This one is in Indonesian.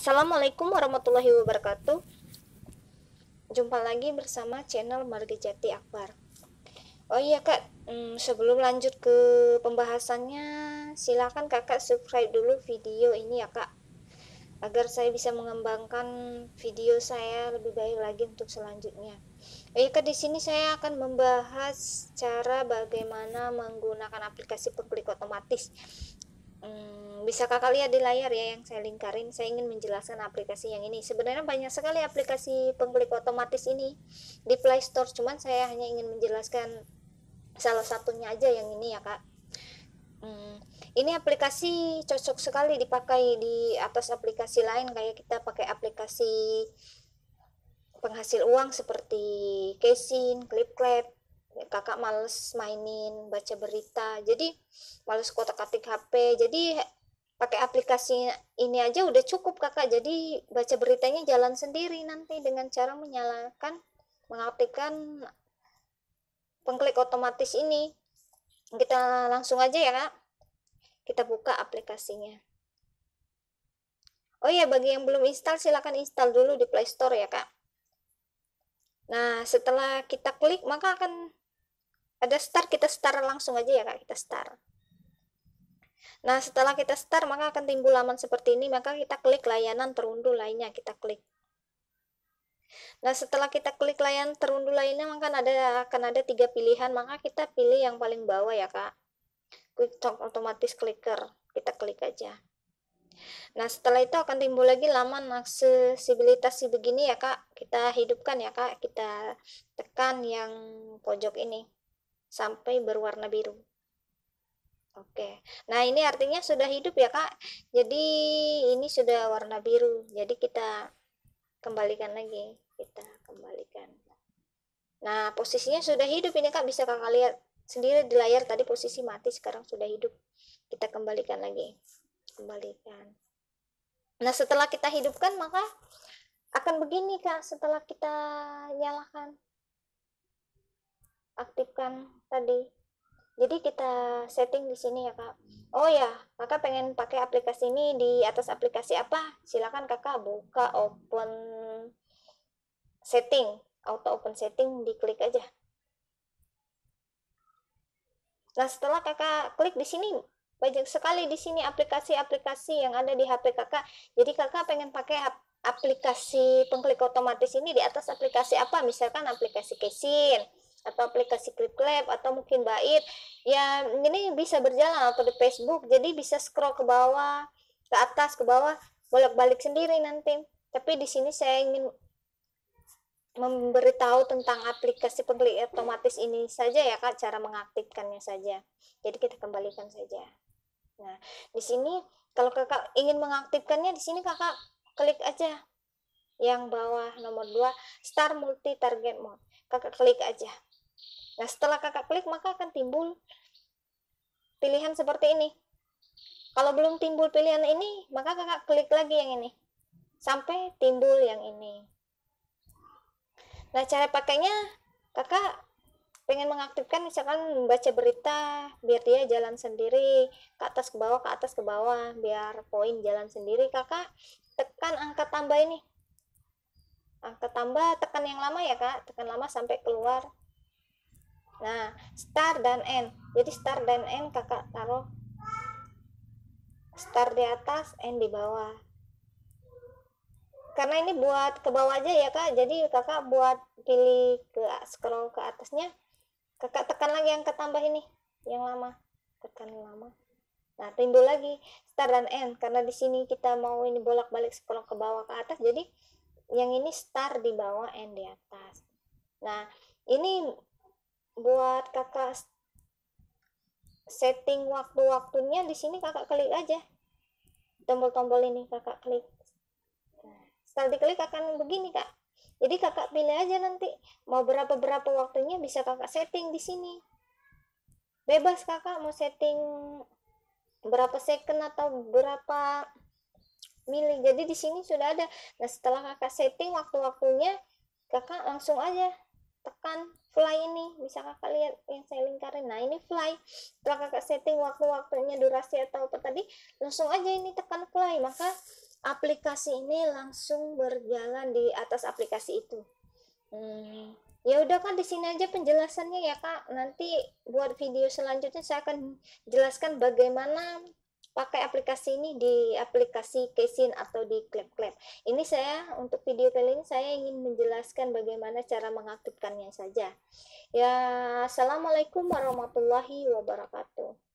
Assalamualaikum warahmatullahi wabarakatuh. Jumpa lagi bersama channel Marga Jati Akbar. Oh iya kak, hmm, sebelum lanjut ke pembahasannya, Silahkan kakak subscribe dulu video ini ya kak, agar saya bisa mengembangkan video saya lebih baik lagi untuk selanjutnya. Oh iya kak, di sini saya akan membahas cara bagaimana menggunakan aplikasi pengklik otomatis. Hmm, bisa kakak lihat di layar ya yang saya lingkarin saya ingin menjelaskan aplikasi yang ini sebenarnya banyak sekali aplikasi pengklik otomatis ini di Play Store cuman saya hanya ingin menjelaskan salah satunya aja yang ini ya kak hmm, ini aplikasi cocok sekali dipakai di atas aplikasi lain kayak kita pakai aplikasi penghasil uang seperti Casing, Clap kakak males mainin baca berita jadi males kotak-katik HP jadi pakai aplikasi ini aja udah cukup kakak jadi baca beritanya jalan sendiri nanti dengan cara menyalakan mengaktifkan pengklik otomatis ini kita langsung aja ya kak kita buka aplikasinya oh ya bagi yang belum install silahkan install dulu di Play Store ya kak nah setelah kita klik maka akan ada start kita start langsung aja ya kak kita start Nah, setelah kita start, maka akan timbul laman seperti ini, maka kita klik layanan terunduh lainnya, kita klik. Nah, setelah kita klik layanan terunduh lainnya, maka ada akan ada tiga pilihan, maka kita pilih yang paling bawah ya, Kak. Quick Talk otomatis clicker, kita klik aja. Nah, setelah itu akan timbul lagi laman aksesibilitas begini ya, Kak. Kita hidupkan ya, Kak. Kita tekan yang pojok ini sampai berwarna biru. Oke, nah ini artinya sudah hidup ya kak. Jadi ini sudah warna biru. Jadi kita kembalikan lagi, kita kembalikan. Nah posisinya sudah hidup ini kak bisa kakak lihat sendiri di layar tadi posisi mati sekarang sudah hidup. Kita kembalikan lagi, kembalikan. Nah setelah kita hidupkan maka akan begini kak setelah kita nyalakan aktifkan tadi jadi kita setting di sini ya kak oh ya kakak pengen pakai aplikasi ini di atas aplikasi apa silakan kakak buka open setting auto open setting diklik aja nah setelah kakak klik di sini banyak sekali di sini aplikasi-aplikasi yang ada di HP kakak jadi kakak pengen pakai aplikasi pengklik otomatis ini di atas aplikasi apa misalkan aplikasi Kesin atau aplikasi clip clip atau mungkin Bait ya ini bisa berjalan atau di Facebook jadi bisa scroll ke bawah ke atas ke bawah bolak-balik sendiri nanti tapi di sini saya ingin memberitahu tentang aplikasi pengklik otomatis ini saja ya kak cara mengaktifkannya saja jadi kita kembalikan saja nah di sini kalau kakak ingin mengaktifkannya di sini kakak klik aja yang bawah nomor 2 star multi target mode kakak klik aja Nah, setelah kakak klik maka akan timbul pilihan seperti ini. Kalau belum timbul pilihan ini, maka kakak klik lagi yang ini. Sampai timbul yang ini. Nah, cara pakainya kakak pengen mengaktifkan misalkan membaca berita biar dia jalan sendiri ke atas ke bawah ke atas ke bawah biar poin jalan sendiri kakak tekan angka tambah ini angka tambah tekan yang lama ya kak tekan lama sampai keluar nah star dan n jadi star dan n kakak taruh star di atas n di bawah karena ini buat ke bawah aja ya kak jadi kakak buat pilih ke scroll ke atasnya kakak tekan lagi yang ketambah ini yang lama tekan lama nah timbul lagi star dan n karena di sini kita mau ini bolak-balik scroll ke bawah ke atas jadi yang ini star di bawah n di atas nah ini buat kakak setting waktu-waktunya di sini kakak klik aja tombol-tombol ini kakak klik setelah diklik akan begini kak jadi kakak pilih aja nanti mau berapa berapa waktunya bisa kakak setting di sini bebas kakak mau setting berapa second atau berapa mili jadi di sini sudah ada nah setelah kakak setting waktu-waktunya kakak langsung aja tekan fly ini bisa kakak lihat yang saya lingkarin nah ini fly setelah kakak setting waktu-waktunya durasi atau apa tadi langsung aja ini tekan fly maka aplikasi ini langsung berjalan di atas aplikasi itu hmm. ya udah kan di sini aja penjelasannya ya kak nanti buat video selanjutnya saya akan jelaskan bagaimana pakai aplikasi ini di aplikasi Kesin atau di klep-klep. Ini saya untuk video kali ini saya ingin menjelaskan bagaimana cara mengaktifkannya saja. Ya, Assalamualaikum warahmatullahi wabarakatuh.